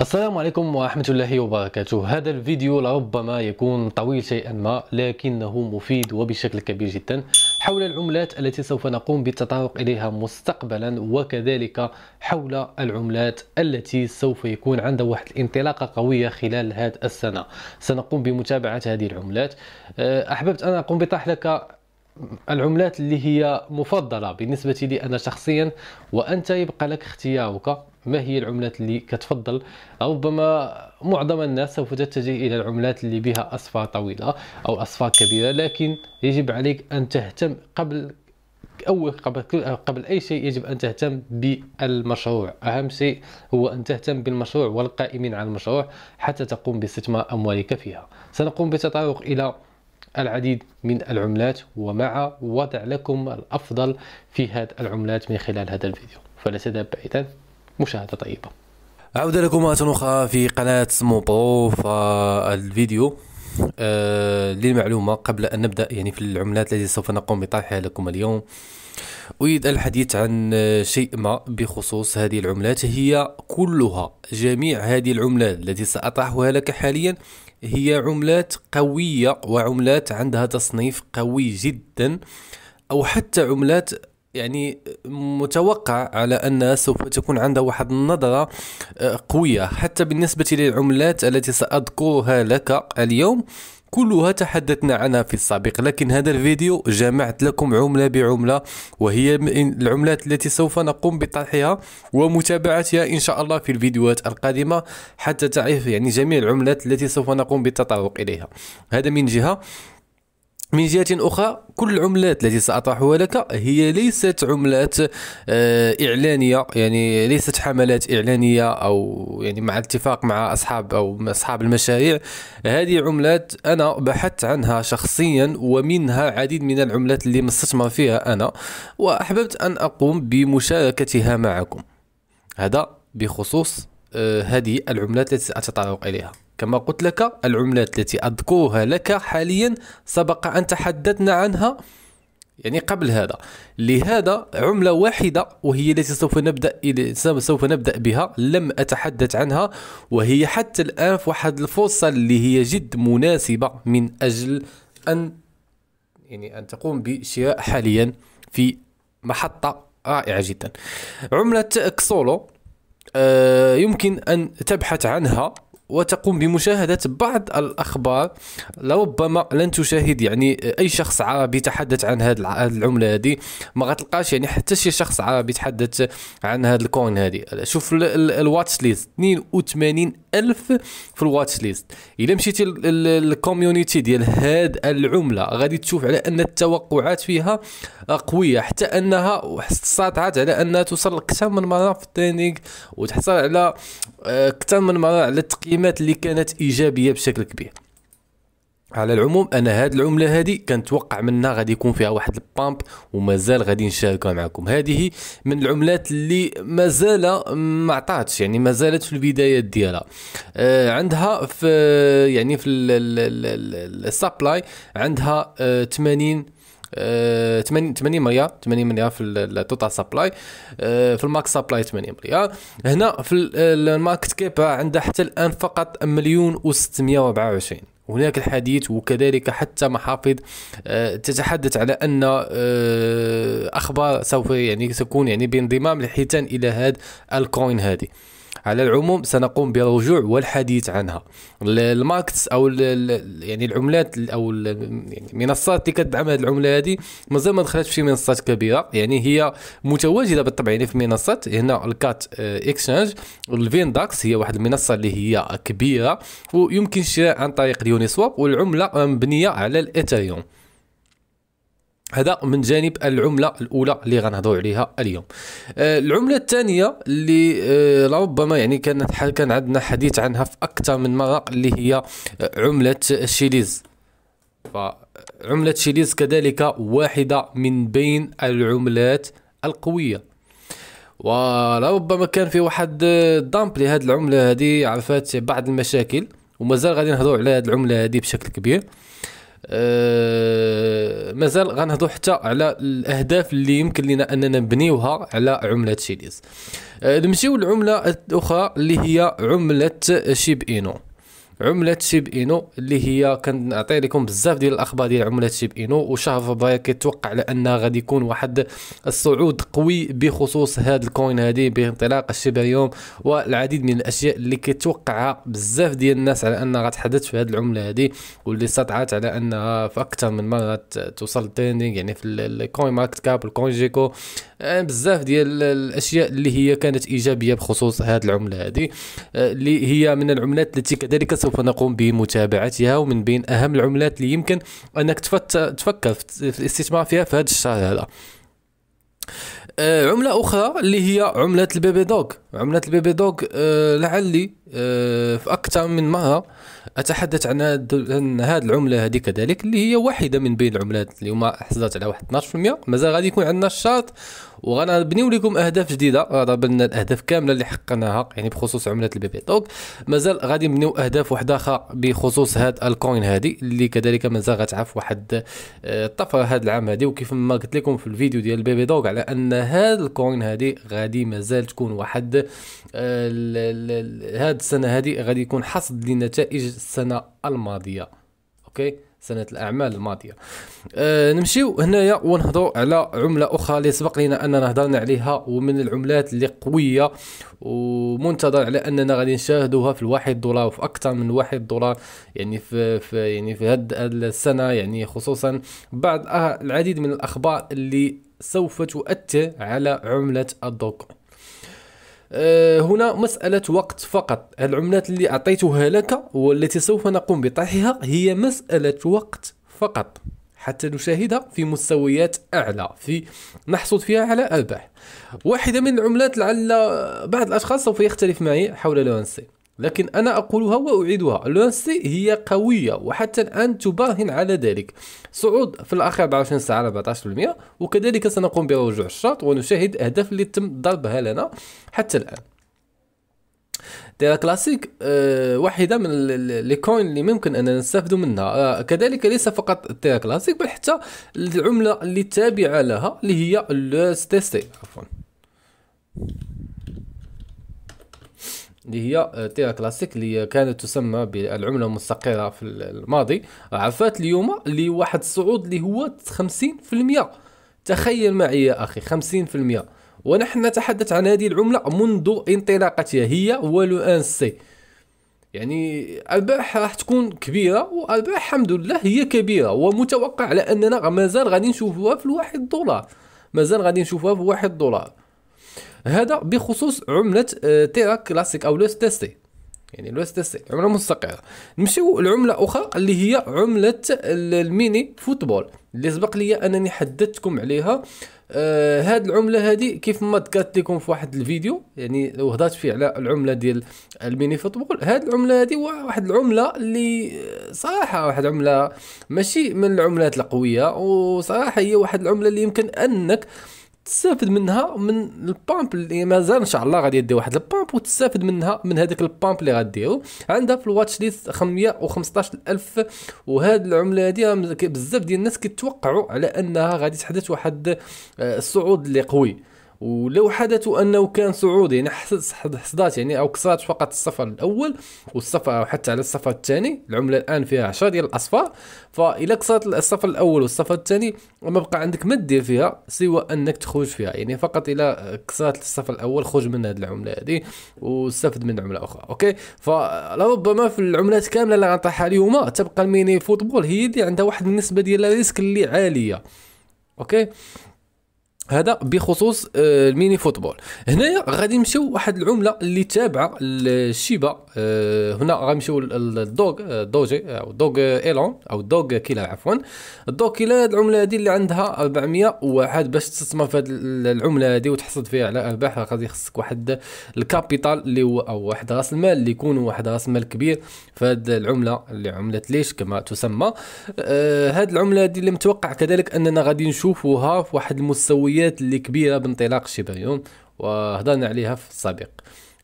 السلام عليكم ورحمة الله وبركاته هذا الفيديو لربما يكون طويل شيئا ما لكنه مفيد وبشكل كبير جدا حول العملات التي سوف نقوم بالتطرق إليها مستقبلا وكذلك حول العملات التي سوف يكون عندها واحد الانطلاقة قوية خلال هذه السنة سنقوم بمتابعة هذه العملات أحببت أن أقوم بطرح لك العملات اللي هي مفضله بالنسبه لي انا شخصيا وانت يبقى لك اختيارك ما هي العملات اللي كتفضل ربما معظم الناس سوف تتجه الى العملات اللي بها اصفار طويله او اصفار كبيره لكن يجب عليك ان تهتم قبل اول قبل قبل اي شيء يجب ان تهتم بالمشروع اهم شيء هو ان تهتم بالمشروع والقائمين على المشروع حتى تقوم باستثمار اموالك فيها سنقوم بتطرق الى العديد من العملات ومع وضع لكم الأفضل في هذه العملات من خلال هذا الفيديو فلا تذهب بعيدا مشاهدة طيبة عودة لكم مرة أخرى في قناة موبرو فالفيديو آه للمعلومة قبل أن نبدأ يعني في العملات التي سوف نقوم بطرحها لكم اليوم أريد الحديث عن آه، شيء ما بخصوص هذه العملات هي كلها جميع هذه العملات التي سأطرحها لك حاليا هي عملات قوية وعملات عندها تصنيف قوي جدا أو حتى عملات يعني متوقع على أنها سوف تكون عندها واحد النظرة آه، قوية حتى بالنسبة للعملات التي سأذكرها لك اليوم كلها تحدثنا عنها في السابق لكن هذا الفيديو جمعت لكم عملة بعملة وهي العملات التي سوف نقوم بطرحها ومتابعتها إن شاء الله في الفيديوهات القادمة حتى تعرف يعني جميع العملات التي سوف نقوم بالتطرق إليها هذا من جهة من جهة أخرى كل العملات التي سأطرحها لك هي ليست عملات آه، إعلانية يعني ليست حملات إعلانية أو يعني مع اتفاق مع أصحاب أو أصحاب المشاريع هذه عملات أنا بحثت عنها شخصيا ومنها عديد من العملات اللي مستثمر فيها أنا وأحببت أن أقوم بمشاركتها معكم هذا بخصوص آه، هذه العملات التي سأتطرق إليها كما قلت لك العملات التي أذكرها لك حاليا سبق أن تحدثنا عنها يعني قبل هذا لهذا عملة واحدة وهي التي سوف نبدأ سوف نبدأ بها لم أتحدث عنها وهي حتى الآن في واحد الفرصة اللي هي جد مناسبة من أجل أن يعني أن تقوم بشراء حاليا في محطة رائعة جدا عملة كسولو آه، يمكن أن تبحث عنها وتقوم بمشاهدة بعض الأخبار لربما لن تشاهد يعني أي شخص عربي تحدث عن هذه العملة هذه ما غتلقاش يعني حتى شي شخص عربي تحدث عن هذا الكوين هذه شوف الواتش ليست 82 ألف في الواتش ليست إذا مشيتي الكوميونيتي ديال هاد العملة غادي تشوف على أن التوقعات فيها قوية حتى أنها استطاعت على أنها توصل أكثر من مرة في التريننج وتحصل على آه، أكثر من مرة على التقييم الكلمات اللي كانت ايجابيه بشكل كبير على العموم انا هاد العمله هادي كنتوقع منها غادي يكون فيها واحد البامب ومازال غادي نشاركها معكم هذه من العملات اللي مازال ما عطاتش يعني مازالت في البدايات ديالها آه عندها في يعني في السبلاي عندها آه 80 80 آه، مليار 80 مليار في التوتال سبلاي آه، في المارك سبلاي 80 مليار هنا في الماركت كيب عنده حتى الان فقط مليون و624 هناك الحديث وكذلك حتى محافظ آه، تتحدث على ان اخبار سوف يعني تكون يعني بانضمام الحيتان الى هذا الكوين هذه على العموم سنقوم بالرجوع والحديث عنها الماركتس او يعني العملات او المنصات يعني اللي كتدعم هذه العمله هذه مازال ما دخلتش في منصات كبيره يعني هي متواجده بالطبع يعني في منصات هنا الكات آه، اكسشنج الفينداكس هي واحد المنصه اللي هي كبيره ويمكن الشراء عن طريق اليوني سواب والعمله مبنيه على الايثريوم هذا من جانب العملة الأولى اللي غنهضروا عليها اليوم آه، العملة الثانية اللي آه، لربما يعني كانت كان عندنا حديث عنها في أكثر من مرة اللي هي آه، عملة الشيليز فعملة شيليز كذلك واحدة من بين العملات القوية ولربما كان في واحد دامب لهذه العملة هذه عرفات بعض المشاكل ومازال غادي نهضروا على هذه العملة هذه بشكل كبير أه مازال غنهضروا حتى على الاهداف اللي يمكن لنا اننا نبنيوها على عمله شيليز أه نمشيو للعمله الاخرى اللي هي عمله شيب اينو عمله شيب اينو اللي هي كنعطي لكم بزاف ديال الاخبار ديال عمله شيب اينو وشهر فبراير كيتوقع لان غادي يكون واحد الصعود قوي بخصوص هاد الكوين هادي بانطلاق يوم والعديد من الاشياء اللي كيتوقعها بزاف ديال الناس على انها غتحدث في هاد العمله هادي واللي استطعت على انها في اكثر من مره توصل تريندينغ يعني في الكوين ماركت كاب والكوين جيكو آه، بزاف ديال الاشياء اللي هي كانت ايجابيه بخصوص هاد العمله هادي آه، اللي هي من العملات التي كذلك سوف نقوم بمتابعتها ومن بين أهم العملات اللي يمكن أنك تفكر في الاستثمار فيها في هذا الشهر هذا آه، عملة أخرى اللي هي عملة البيبي دوغ عملة البيبي دوغ آه، لعلي آه، في أكثر من مرة أتحدث عن هذه العملة هذه كذلك اللي هي واحدة من بين العملات اللي هما حصلت على واحد 12% مازال غادي يكون عندنا الشارت وغنبنيو لكم أهداف جديدة بنا الأهداف كاملة اللي حققناها يعني بخصوص عملة البي بي دونك مازال غادي نبنيو أهداف واحدة أخرى بخصوص هاد الكوين هذه اللي كذلك مازال غتعرف واحد آه، الطفرة هذا العام هذه وكيف ما قلت لكم في الفيديو ديال بي دوغ على أن هاد الكوين هذه غادي مازال تكون واحد هذا آه، هاد السنه هادي غادي يكون حصد لنتائج السنه الماضيه اوكي سنه الاعمال الماضيه أه نمشيو هنايا ونهضروا على عمله اخرى اللي سبق لنا اننا هضرنا عليها ومن العملات اللي قويه ومنتظر على اننا غادي نشاهدوها في الواحد دولار وفي اكثر من واحد دولار يعني في, في يعني في هاد السنه يعني خصوصا بعد العديد من الاخبار اللي سوف تؤثر على عمله الدوكوين آه، هنا مسألة وقت فقط العملات اللي أعطيتها لك والتي سوف نقوم بطرحها هي مسألة وقت فقط حتى نشاهدها في مستويات أعلى في نحصل فيها على أرباح واحدة من العملات لعل بعض الأشخاص سوف يختلف معي حول لونسي لكن أنا أقولها وأعيدها لونسي هي قوية وحتى الآن تباهن على ذلك صعود في الأخير 24 ساعة على 14% وكذلك سنقوم برجوع الشاط ونشاهد أهداف اللي تم ضربها لنا حتى الآن تيرا كلاسيك أه واحده من لي كوين اللي ممكن اننا نستافدوا منها أه كذلك ليس فقط تيرا كلاسيك بل حتى العمله اللي تابعه لها اللي هي لو تي سي عفوا اللي هي آه، تيرا كلاسيك اللي كانت تسمى بالعملة المستقرة في الماضي عرفات اليوم اللي واحد الصعود اللي هو 50% تخيل معي يا أخي 50% ونحن نتحدث عن هذه العملة منذ انطلاقتها هي والو ان سي يعني ارباح راح تكون كبيره وارباح الحمد لله هي كبيره ومتوقع على اننا مازال غادي نشوفوها في الواحد دولار مازال غادي نشوفوها في واحد دولار هذا بخصوص عمله آه، تيرا كلاسيك او لوس تيستي يعني لوس تيستي عمله مستقره نمشيو لعمله اخرى اللي هي عمله الميني فوتبول اللي سبق لي انني حددتكم عليها آه هاد العمله هذه كيف ما ذكرت لكم في واحد الفيديو يعني وهضرت فيه على العمله ديال الميني فوتبول هاد العمله هذه واحد العمله اللي آه، صراحه واحد العملة ماشي من العملات القويه وصراحه هي واحد العمله اللي يمكن انك تستافد منها من البامب اللي مازال ان شاء الله غادي يدي واحد البامب وتستافد منها من هذاك البامب اللي غاديرو عندها في الواتش ليست 515 الف وهاد العمله هادي بزاف ديال الناس كيتوقعوا على انها غادي تحدث واحد آه، الصعود اللي قوي ولو حدث انه كان صعود يعني حصدات يعني او كسرات فقط الصفر الاول والصف او حتى على الصفر الثاني العمله الان فيها 10 ديال الاصفار فالا كسرت الصفر الاول والصف الثاني وما بقى عندك ما دير فيها سوى انك تخرج فيها يعني فقط الا كسرت الصفر الاول خرج من هذه العمله هذه واستفد من عمله اخرى اوكي فلربما في العملات كامله اللي غنطيحها اليوم تبقى الميني فوتبول هي اللي عندها واحد النسبه ديال الريسك اللي عاليه اوكي هذا بخصوص آه، الميني فوتبول هنايا غادي نمشيو واحد العمله اللي تابعه للشيبا آه، هنا غنمشيو للدوغ آه، دوجي او دوغ ايلون او دوغ كيلا عفوا الدوغ كيلا العمله هذه اللي عندها 401 باش تستثمر في هاد العمله هذه وتحصد فيها على ارباح غادي يخصك واحد الكابيتال اللي هو او واحد راس المال اللي يكون واحد راس مال كبير في هاد العمله اللي عمله ليش كما تسمى هاد العمله هذه اللي متوقع كذلك اننا غادي نشوفوها في واحد المستويات السلبيات اللي كبيره بانطلاق الشبريوم وهضرنا عليها في السابق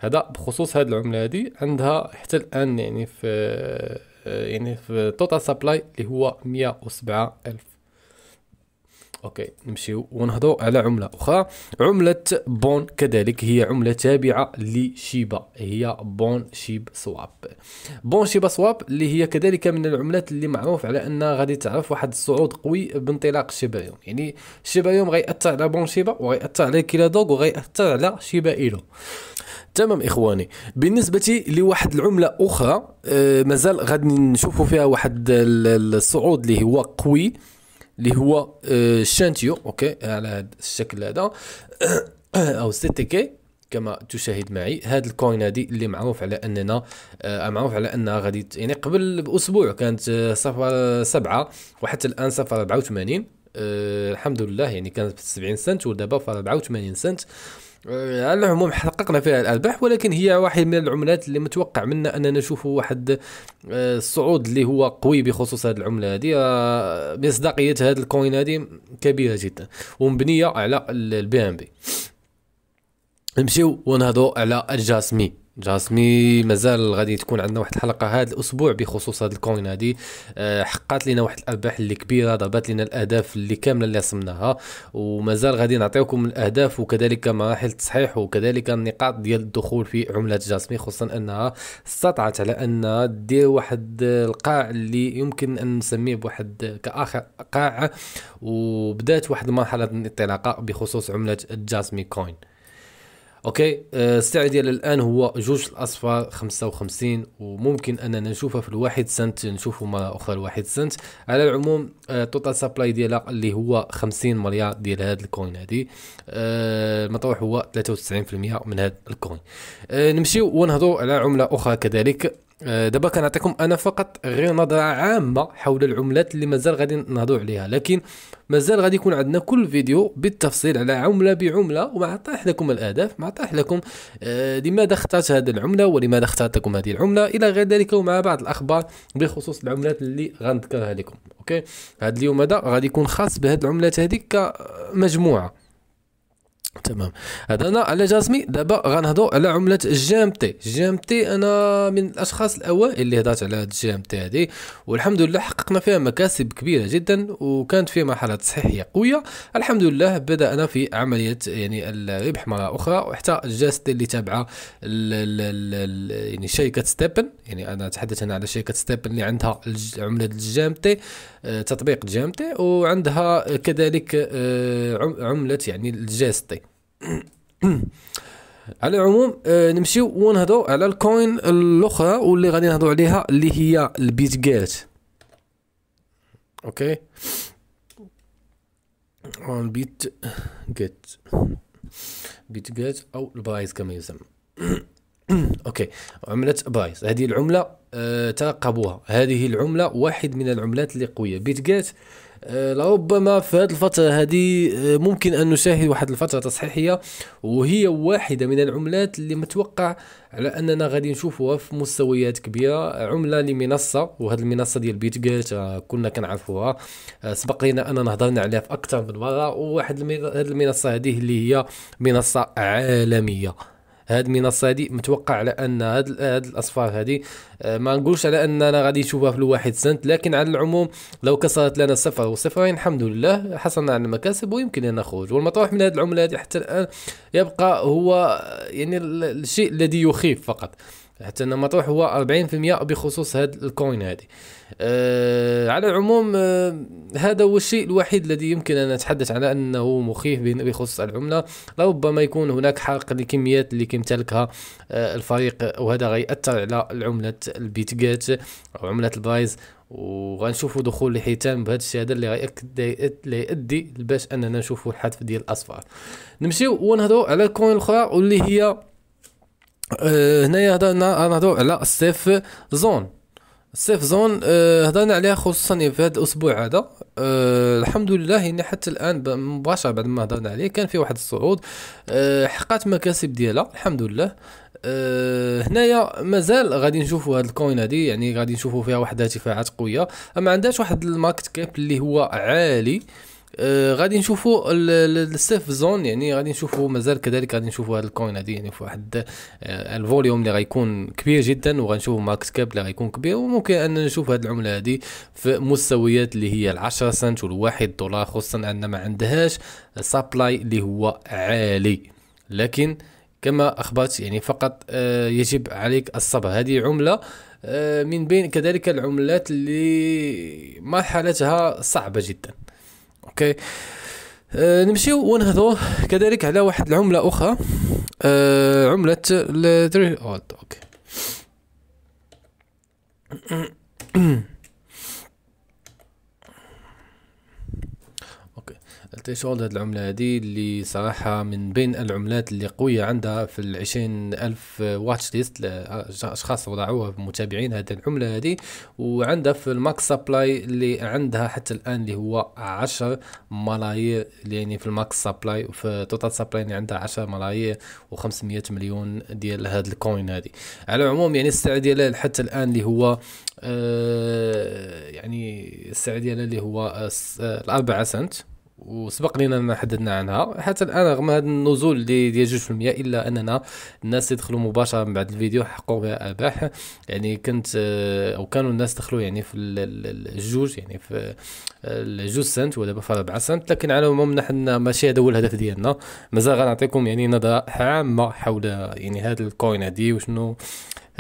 هذا بخصوص هذه العمله هذه عندها حتى الان يعني في آه، يعني في توتال سبلاي اللي هو 107 الف اوكي نمشيو ونهضرو على عمله اخرى عمله بون كذلك هي عمله تابعه لشيبا هي بون شيب سواب بون شيبا سواب اللي هي كذلك من العملات اللي معروف على انها غادي تعرف واحد الصعود قوي بانطلاق شيبا يوم يعني شيبا يوم غيأثر على بون شيبا وغيأثر على كيلا دوغ وغيأثر على شيبا ايلو تمام اخواني بالنسبه لواحد العمله اخرى آه مازال غادي نشوفوا فيها واحد الصعود اللي هو قوي اللي هو الشانتيو آه، اوكي على هذا الشكل هذا او سي تي كي كما تشاهد معي هذا الكوين هذه اللي معروف على اننا آه، معروف على انها غادي يعني قبل باسبوع كانت آه، صفر سبعة وحتى الان صفر 84 الحمد لله يعني كانت ب 70 سنت ودابا ب 84 سنت على العموم حققنا فيها الارباح ولكن هي واحد من العملات اللي متوقع منا اننا نشوفوا واحد آه، الصعود اللي هو قوي بخصوص هذه العمله هذه آه، مصداقيه هذا الكوين هذه كبيره جدا ومبنيه على البي ام بي نمشيو ونهضوا على الجاسمي جاسمي مازال غادي تكون عندنا واحد الحلقه هذا الاسبوع بخصوص هذا الكوين هذه آه، حققت لنا واحد الارباح اللي كبيره ضربت لنا الاهداف اللي كامله اللي رسمناها ومازال غادي نعطيكم الاهداف وكذلك مراحل التصحيح وكذلك النقاط ديال الدخول في عمله جاسمي خصوصا انها استطعت على ان دير واحد القاع اللي يمكن ان نسميه بواحد كاخر قاع وبدات واحد المرحله من الانطلاقه بخصوص عمله جاسمي كوين اوكي آه، السعودية الان هو جوج الاصفار 55 وممكن اننا نشوفها في الواحد سنت نشوفوا مرة اخرى الواحد سنت على العموم التوتال آه، سبلاي ديالها اللي هو 50 مليار ديال هاد الكوين هادي آه، المطروح هو 93% من هاد الكوين نمشيو ونهضروا على عملة اخرى كذلك آه، دابا كنعطيكم انا فقط غير نظره عامه حول العملات اللي مازال غادي نهضروا عليها لكن مازال غادي يكون عندنا كل فيديو بالتفصيل على عمله بعمله ومع طرح لكم الاهداف مع طرح لكم آه، لماذا اخترت هذه العمله ولماذا اخترت لكم هذه العمله الى غير ذلك ومع بعض الاخبار بخصوص العملات اللي غنذكرها لكم اوكي هذا اليوم هذا غادي يكون خاص بهذه العملات هذه كمجموعه تمام هذا انا على جاسمي دابا غنهضروا على عمله جام ام تي جام ام تي انا من الاشخاص الاوائل اللي هضرت على هاد الجي ام تي هذه والحمد لله حققنا فيها مكاسب كبيره جدا وكانت في مرحله تصحيحيه قويه الحمد لله بدانا في عمليه يعني الربح مره اخرى وحتى الجاس تي اللي تابعه يعني شركه ستيبن يعني انا اتحدث هنا على شركه ستيبن اللي عندها عمله الجي ام تي آه، تطبيق جام ام تي وعندها كذلك آه، عمله يعني الجاس تي على العموم آه نمشيو ونهضروا على الكوين الاخرى واللي غادي نهضروا عليها اللي هي البيت جيت اوكي البيت جيت بيت جيت او البرايز كما يسمى اوكي عمله بايس هذه العمله آه ترقبوها هذه العمله واحد من العملات اللي قويه بيتجيت آه لربما في هذه الفترة هذه آه ممكن أن نشاهد واحد الفترة تصحيحية وهي واحدة من العملات اللي متوقع على أننا غادي نشوفوها في مستويات كبيرة عملة لمنصة وهذه المنصة ديال بيت جيت آه كنا كنعرفوها آه، سبق لنا أننا هضرنا عليها في أكثر من مرة وواحد هذه المنصة هذه اللي هي منصة عالمية هاد المنصه هادي متوقع على ان هاد, هاد الاصفار هادي آه، ما نقولش على اننا غادي نشوفها في الواحد سنت لكن على العموم لو كسرت لنا صفر وصفرين الحمد لله حصلنا على المكاسب ويمكن ان نخرج والمطروح من هاد العمله هذه حتى الان يبقى هو آه، يعني الشيء الذي يخيف فقط حتى ان مطروح هو 40% بخصوص هاد الكوين هذه أه على العموم أه هذا هو الشيء الوحيد الذي يمكن ان نتحدث على انه مخيف بخصوص العمله لربما يكون هناك حرق لكميات اللي كيمتلكها أه الفريق وهذا غيأثر على عمله البيتجات او عمله البايز وغنشوفوا دخول الحيتان بهذا الشيء هذا اللي غيأكد يؤدي باش اننا نشوفوا الحذف ديال الاصفار نمشيو ونهضروا على الكوين الاخرى واللي هي آه، هنايا هضرنا نهضرو على السيف زون السيف زون هضرنا آه، عليها خصوصا في هذا الاسبوع هذا أه الحمد لله يعني حتى الان مباشره بعد ما هضرنا عليه كان في واحد الصعود أه حققت مكاسب ديالها الحمد لله أه هنايا مازال غادي نشوفوا هاد الكوين هادي يعني غادي نشوفوا فيها واحد الارتفاعات قويه ما عندهاش واحد الماركت كاب اللي هو عالي أه آه غادي نشوفوا السيف زون يعني غادي نشوفوا مازال كذلك غادي نشوفوا هذا الكوين هذه يعني في واحد آه الفوليوم اللي غيكون كبير جدا وغنشوفوا ماركت كاب اللي غيكون كبير وممكن ان نشوف هذه العمله هذه في مستويات اللي هي 10 سنت وال1 دولار خصوصا ان ما عندهاش سبلاي اللي هو عالي لكن كما اخبرت يعني فقط آه يجب عليك الصبر هذه عمله آه، من بين كذلك العملات اللي مرحلتها صعبه جدا اوكي أه نمشيو ونهضو كذلك على واحد العمله اخرى أه عمله الدري oh، اوكي آه، تيشولد شغل هاد العملة هادي اللي صراحة من بين العملات اللي قوية عندها في العشرين ألف واتش ليست أشخاص وضعوها متابعين هاد العملة هادي وعندها في الماكس سبلاي اللي عندها حتى الآن اللي هو عشر ملايير يعني في الماكس سبلاي وفي توتال سبلاي اللي عندها عشر ملايير وخمسمية مليون ديال هاد الكوين هادي على العموم يعني السعر ديالها حتى الآن اللي هو آه يعني السعر ديالها اللي هو آه، آه، الأربعة سنت وسبق لنا ان حدثنا عنها حتى الان رغم هذا النزول ديال 2% الا اننا الناس يدخلوا مباشره من بعد الفيديو حققوا بها ارباح يعني كنت آه، او كانوا الناس دخلوا يعني في الجوج يعني في آه، الجوج سنت ودابا في 4 سنت لكن على العموم نحن ماشي هذا هو الهدف ديالنا مازال غنعطيكم يعني نظره عامه حول يعني هذا الكوين هذه وشنو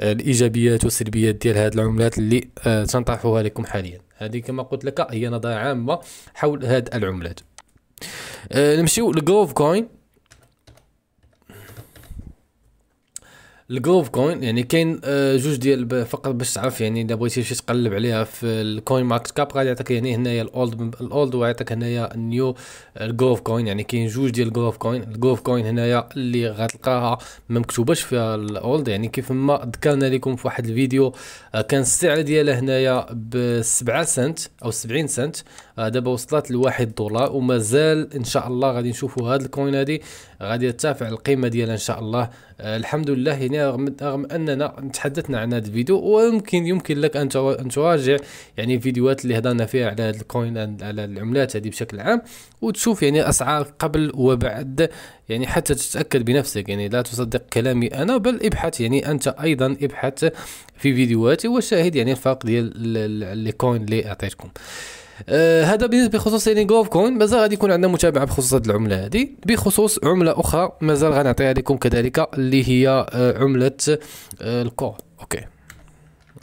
آه، الايجابيات والسلبيات ديال هذه العملات اللي تنطرحوها لكم حاليا هذه كما قلت لك هي نظره عامه حول هذه العملات نمشيو لجروف كوين الجلوف كوين يعني كاين جوج ديال فقط باش تعرف يعني الا بغيتي شي تقلب عليها في الكوين ماركت كاب غادي يعطيك يعني هنايا الاولد الاولد ويعطيك هنايا النيو الجلوف كوين يعني كاين جوج ديال الجلوف كوين الجلوف كوين هنايا اللي غتلقاها ما مكتوباش فيها الاولد يعني كيف ما ذكرنا لكم في واحد الفيديو آه، كان السعر ديالها هنايا ب 7 سنت او 70 سنت آه، دابا وصلت لواحد دولار ومازال ان شاء الله غادي نشوفوا هاد الكوين هادي غادي ترتفع القيمه ديالها ان شاء الله آه، الحمد لله يعني رغم, رغم اننا تحدثنا عن هذا الفيديو ويمكن يمكن لك ان تراجع يعني الفيديوهات اللي هضرنا فيها على هذا الكوين على العملات هذه بشكل عام وتشوف يعني اسعار قبل وبعد يعني حتى تتاكد بنفسك يعني لا تصدق كلامي انا بل ابحث يعني انت ايضا ابحث في فيديوهاتي وشاهد يعني الفرق ديال الكوين اللي اعطيتكم آه هذا بالنسبه بخصوص يعني جوف كوين مازال غادي يكون عندنا متابعه بخصوص هذه العمله هذه بخصوص عمله اخرى مازال غنعطيها لكم كذلك اللي هي آه عمله آه الكور اوكي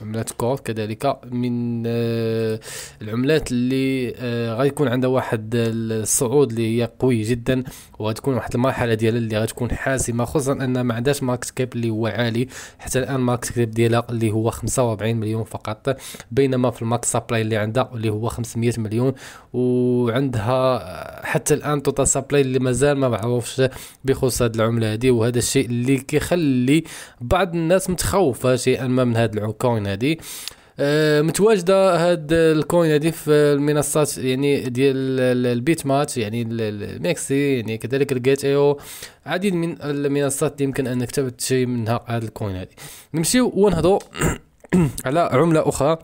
عملات كور كذلك من آه، العملات اللي آه، غيكون عندها واحد الصعود اللي هي قوي جدا وغتكون واحد المرحله ديالها اللي غتكون حاسمه خصوصا ان ما عندهاش ماركت كاب اللي هو عالي حتى الان ماركت كاب ديالها اللي هو 45 مليون فقط بينما في الماكس سبلاي اللي عندها اللي هو 500 مليون وعندها آه، حتى الان توتال سبلاي اللي مازال ما معروفش بخصوص هذه العمله هذه وهذا الشيء اللي كيخلي بعض الناس متخوفه شيئا ما من هذه الكوين هذه آه، متواجده هاد الكوين هادي في المنصات يعني ديال البيت ماتش يعني الميكسي يعني كذلك الجيت اي او عديد من المنصات اللي يمكن انك تبت شي منها هاد الكوين هادي نمشيو ونهضو على عمله اخرى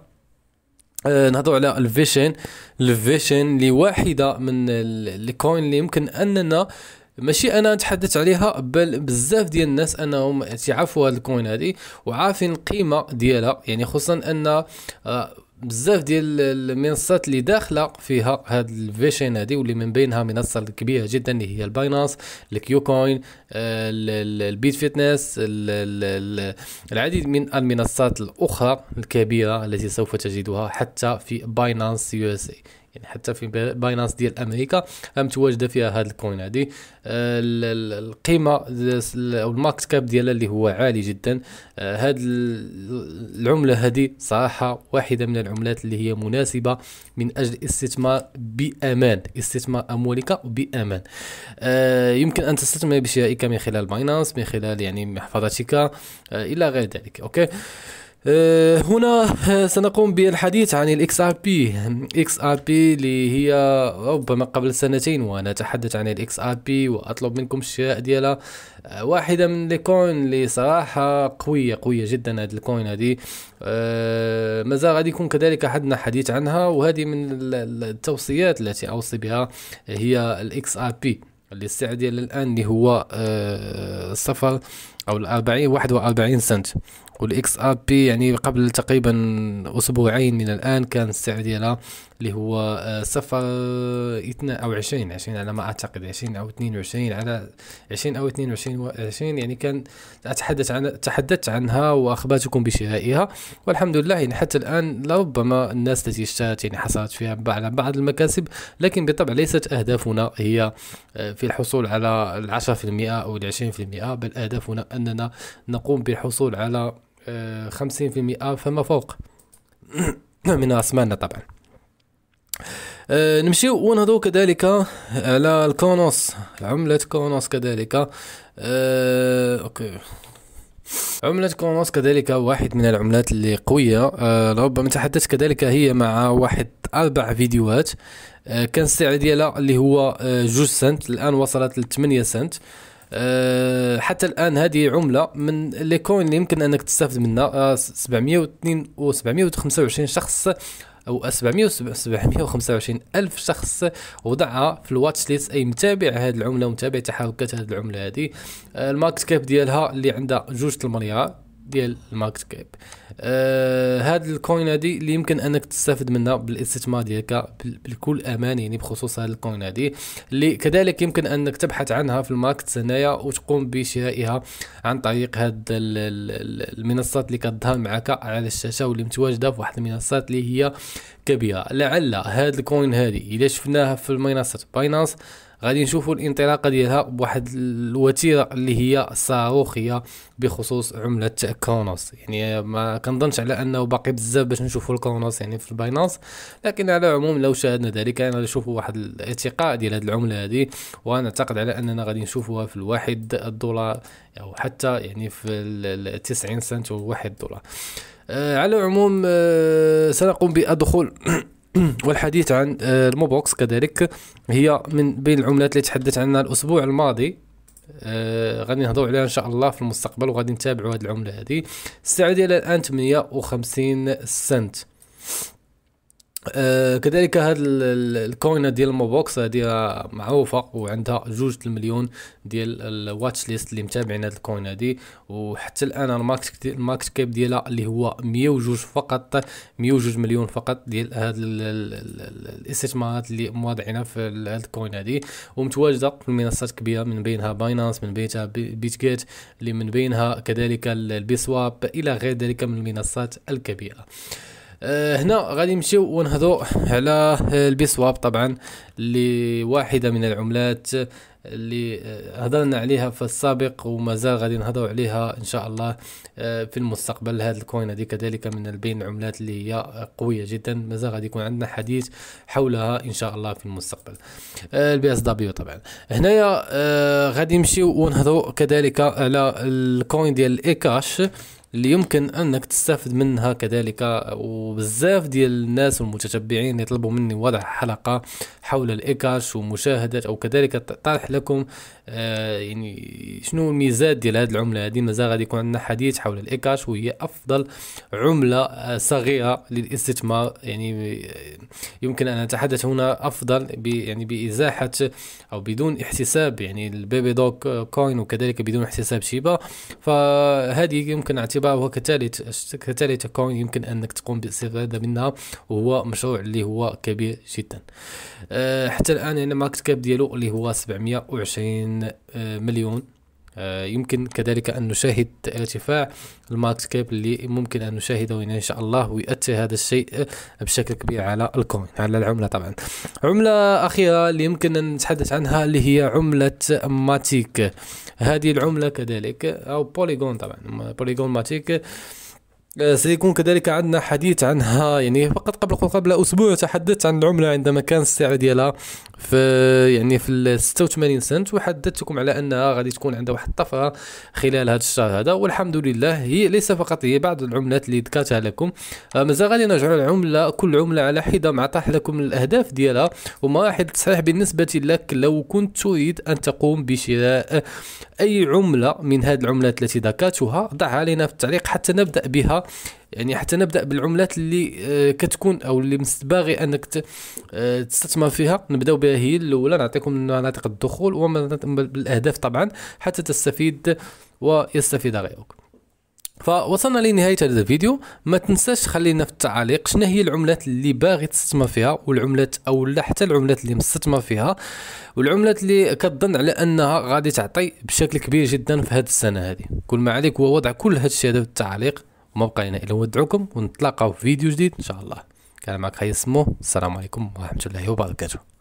آه، نهضو على الفيشن الفيشن اللي واحده من الكوين اللي يمكن اننا ماشي انا نتحدث عليها بل بزاف ديال الناس انهم تعرفوا هاد الكوين هادي وعارفين القيمه ديالها يعني خصوصا ان آه، بزاف ديال المنصات اللي داخله فيها هاد الفيشين هادي واللي من بينها منصه كبيره جدا اللي هي الباينانس الكيو كوين آه، البيت فيتنس العديد من المنصات الاخرى الكبيره التي سوف تجدها حتى في باينانس يو اس اي يعني حتى في باينانس ديال امريكا متواجده فيها هاد الكوين هادي آه، القيمه او الماركت كاب ديالها اللي هو عالي جدا آه، هاد العمله هادي صراحه واحده من العملات اللي هي مناسبه من اجل الاستثمار بامان استثمار اموالك بامان آه، يمكن ان تستثمر بشرائك من خلال باينانس من خلال يعني محفظتك الى غير ذلك اوكي آه، هنا آه، سنقوم بالحديث عن الاكس ار بي اكس ار بي اللي هي ربما قبل سنتين وانا اتحدث عن الاكس ار بي واطلب منكم الشراء ديالها آه، واحده من الكوين اللي صراحه قويه قويه جدا هاد الكوين هادي مازال غادي يكون كذلك حدنا حديث عنها وهذه من التوصيات التي اوصي بها هي الاكس ار بي اللي السعر ديال الان اللي هو صفر أه او ال 40 41 سنت والاكس ار بي يعني قبل تقريبا اسبوعين من الان كان السعر ديالها اللي هو آه، صفر اثنا او عشرين عشرين على ما اعتقد عشرين او اثنين وعشرين على عشرين او اثنين وعشرين وعشرين يعني كان اتحدث عن تحدثت عنها واخبرتكم بشرائها والحمد لله يعني حتى الان لربما الناس التي اشترت يعني حصلت فيها على بعض المكاسب لكن بالطبع ليست اهدافنا هي آه، في الحصول على العشرة في المئة او العشرين في المئة بل اهدافنا اننا نقوم بالحصول على آه، خمسين في المئة فما فوق من أسماننا طبعا أه، نمشي ونهضو كذلك على الكونوس عملة كونوس كذلك أه اوكي عملة كونوس كذلك واحد من العملات اللي قوية أه ربما تحدثت كذلك هي مع واحد أربع فيديوهات أه كان السعر ديالها اللي هو أه، جوج سنت الآن وصلت لثمانية سنت أه حتى الان هذه عمله من لي كوين اللي يمكن انك تستافد منها أه، سبعمية و 725 شخص او 725 الف شخص وضعها في الواتش ليست اي متابع هذه العمله ومتابع تحركات هذه العمله هذه آه، الماركت كاب ديالها اللي عندها جوج المليار ديال الماركت كاب آه، هاد الكوين هادي اللي يمكن انك تستفد منها بالاستثمار ديالك بكل امان يعني بخصوص هاد الكوين هادي اللي كذلك يمكن انك تبحث عنها في الماركت هنايا وتقوم بشرائها عن طريق هاد المنصات اللي كتظهر معك على الشاشه واللي متواجده في واحد المنصات اللي هي كبيره لعل هاد الكوين هادي الا شفناها في منصه باينانس غادي نشوفوا الانطلاقه ديالها بواحد الوتيره اللي هي صاروخيه بخصوص عمله كرونوس يعني ما كنظنش على انه باقي بزاف باش نشوفوا الكرونوس يعني في الباينانس لكن على العموم لو شاهدنا ذلك انا غادي نشوفوا واحد الارتقاء ديال هذه العمله هذه ونعتقد على اننا غادي نشوفوها في الواحد الدولار او حتى يعني في ال 90 سنت وواحد دولار آه، على العموم آه، سنقوم بدخول والحديث عن آه، الموبوكس كذلك هي من بين العملات التي تحدث عنها الاسبوع الماضي آه غادي نهضروا عليها ان شاء الله في المستقبل وغادي نتابعوا هذه العمله هذه الساعه ديالها الان 58 سنت آه، كذلك هذا الكوينه ديال موبوكس هادي معروفه وعندها جوج المليون ديال الواتش ليست اللي متابعين هذه الكوين هادي وحتى الان الماكس كاب ديالها اللي هو 102 فقط 102 مليون فقط ديال هاد الاستثمارات اللي مواضعينها في هذه الكوين هادي ومتواجده في منصات كبيره من بينها باينانس من بينها بيت جيت اللي من بينها كذلك البيسواب الى غير ذلك من المنصات الكبيره آه، هنا غادي نمشيو ونهضرو على البيسواب طبعا اللي واحده من العملات اللي آه، هضرنا عليها في السابق ومازال غادي نهضروا عليها ان شاء الله آه، في المستقبل هذه الكوين هذه كذلك من بين العملات اللي هي قويه جدا مازال غادي يكون عندنا حديث حولها ان شاء الله في المستقبل البي اس دبليو طبعا هنايا غادي نمشيو ونهضروا كذلك على الكوين ديال الايكاش اللي يمكن انك تستفد منها كذلك وبزاف ديال الناس والمتتبعين يطلبوا مني وضع حلقه حول الايكاش ومشاهده او كذلك طرح لكم آه يعني شنو الميزات ديال هذه العمله هذه مازال غادي يكون عندنا حديث حول الايكاش وهي افضل عمله آه، صغيره للاستثمار يعني آه، يمكن ان اتحدث هنا افضل يعني بازاحه او بدون احتساب يعني البيبي دوك كوين وكذلك بدون احتساب شيبا فهذه يمكن اعتبار الربا وكذلك كتالي كون يمكن انك تقوم بالاستفاده منها وهو مشروع اللي هو كبير جدا آه، حتى الان يعني انا ماركت كاب ديالو اللي هو 720 آه، مليون آه، يمكن كذلك أن نشاهد ارتفاع الماركت كاب اللي ممكن أن نشاهده إن شاء الله ويؤثر هذا الشيء بشكل كبير على الكوين على العملة طبعا عملة أخيرة اللي يمكن أن نتحدث عنها اللي هي عملة ماتيك هذه العملة كذلك أو بوليغون طبعا بوليغون ماتيك آه، سيكون كذلك عندنا حديث عنها يعني فقط قبل قبل اسبوع تحدثت عن العمله عندما كان السعر ديالها في يعني في 86 سنت وحدثتكم على انها غادي تكون عندها واحد الطفره خلال هذا الشهر هذا والحمد لله هي ليس فقط هي بعض العملات اللي ذكرتها لكم آه، مازال غادي نرجعوا العمله كل عمله على حده مع طرح لكم الاهداف ديالها ومراحل التصحيح بالنسبه لك لو كنت تريد ان تقوم بشراء اي عمله من هذه العملات التي ذكرتها ضعها علينا في التعليق حتى نبدا بها يعني حتى نبدا بالعملات اللي آه، كتكون او اللي باغي انك آه، تستثمر فيها نبداو بها هي الاولى نعطيكم مناطق الدخول بالاهداف طبعا حتى تستفيد ويستفيد غيرك فوصلنا لنهايه هذا الفيديو ما تنساش تخلينا في التعليق شنو هي العملات اللي باغي تستثمر فيها والعملات او لا حتى العملات اللي مستثمر فيها والعملات اللي كتظن على انها غادي تعطي بشكل كبير جدا في هذه السنه هذه كل ما عليك هو وضع كل هذا الشيء هذا في التعليق وما بقى لنا ونتلاقاو في فيديو جديد ان شاء الله كان معك خي السلام عليكم ورحمه الله وبركاته